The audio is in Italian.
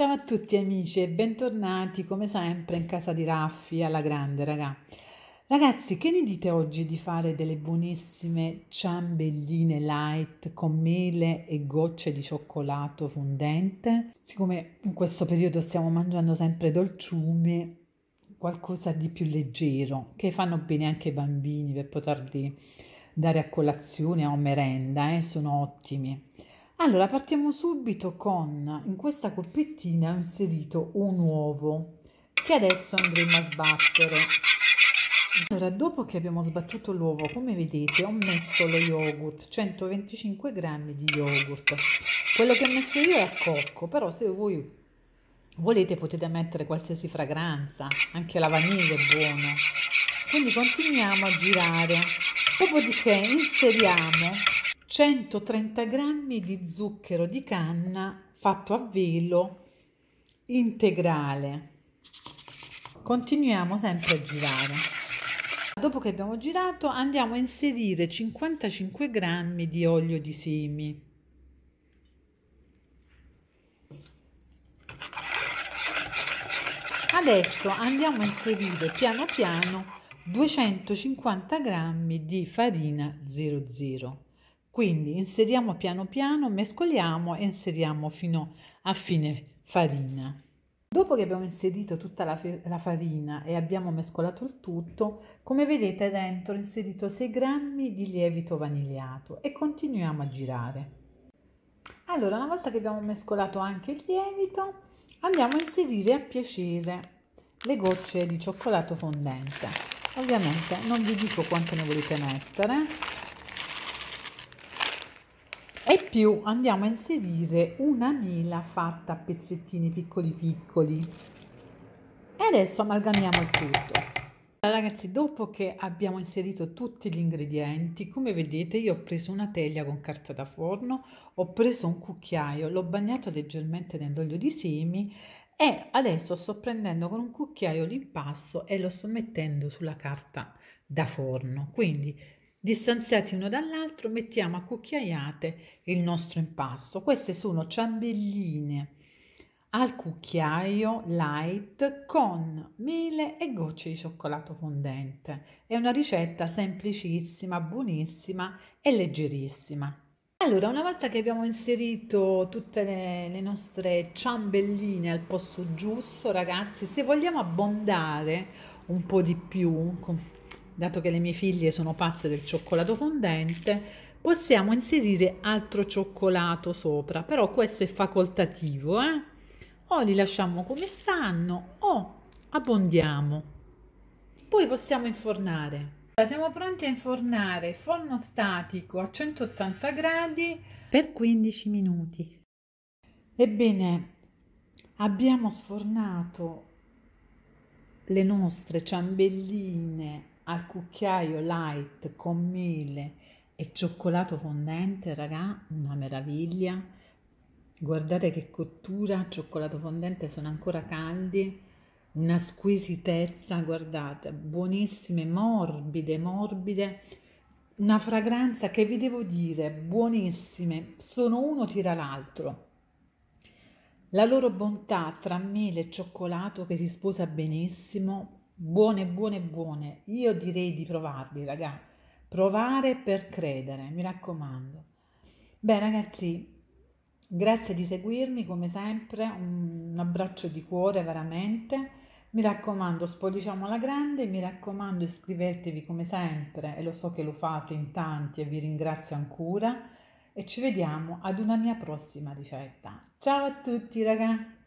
Ciao a tutti amici e bentornati come sempre in casa di Raffi alla grande raga. Ragazzi che ne dite oggi di fare delle buonissime ciambelline light con mele e gocce di cioccolato fondente? Siccome in questo periodo stiamo mangiando sempre dolciumi, qualcosa di più leggero che fanno bene anche ai bambini per poterli dare a colazione o a merenda, eh? sono ottimi. Allora, partiamo subito con, in questa coppettina ho inserito un uovo che adesso andremo a sbattere. Allora, dopo che abbiamo sbattuto l'uovo, come vedete, ho messo lo yogurt, 125 grammi di yogurt. Quello che ho messo io è a cocco, però se voi volete potete mettere qualsiasi fragranza, anche la vaniglia è buona. Quindi continuiamo a girare, dopodiché inseriamo 130 g di zucchero di canna fatto a velo integrale. Continuiamo sempre a girare. Dopo che abbiamo girato andiamo a inserire 55 g di olio di semi. Adesso andiamo a inserire piano piano 250 g di farina 00. Quindi inseriamo piano piano, mescoliamo e inseriamo fino a fine farina. Dopo che abbiamo inserito tutta la, la, farina e abbiamo mescolato il tutto, come vedete dentro ho inserito 6 grammi di lievito vanigliato e continuiamo a girare. Allora, una volta che abbiamo mescolato anche il lievito, andiamo a inserire a piacere le gocce di cioccolato fondente. Ovviamente non vi dico quante ne volete mettere, e più andiamo a inserire una mela fatta a pezzettini piccoli piccoli e adesso amalgamiamo il tutto allora, ragazzi dopo che abbiamo inserito tutti gli ingredienti come vedete io ho preso una teglia con carta da forno ho preso un cucchiaio l'ho bagnato leggermente nell'olio di semi e adesso sto prendendo con un cucchiaio l'impasto e lo sto mettendo sulla carta da forno quindi Distanziati uno dall'altro mettiamo a cucchiaiate il nostro impasto. Queste sono ciambelline al cucchiaio light con mele e gocce di cioccolato fondente. È una ricetta semplicissima, buonissima e leggerissima. Allora, una volta che abbiamo inserito tutte le, le, nostre ciambelline al posto giusto, ragazzi, se vogliamo abbondare un po' di più, dato che le mie figlie sono pazze del cioccolato fondente, possiamo inserire altro cioccolato sopra, però questo è facoltativo, eh? o li lasciamo come stanno o abbondiamo. Poi possiamo infornare. Siamo pronti a infornare forno statico a 180 gradi per 15 minuti. Ebbene, abbiamo sfornato le nostre ciambelline al cucchiaio light con mille e cioccolato fondente, raga, una meraviglia. Guardate che cottura, cioccolato fondente, sono ancora caldi, una squisitezza, guardate, buonissime, morbide, morbide. Una fragranza che vi devo dire, buonissime, sono uno tira l'altro. La loro bontà tra mele e cioccolato che si sposa benissimo, buone, buone, buone. Io direi di provarli, ragazzi. Provare per credere, mi raccomando. Beh, ragazzi, grazie di seguirmi come sempre. Un abbraccio di cuore, veramente. Mi raccomando, spogliciamo la grande. Mi raccomando, iscrivetevi come sempre. E lo so che lo fate in tanti e vi ringrazio ancora. E ci vediamo ad una mia prossima ricetta. Ciao a tutti, ragazzi.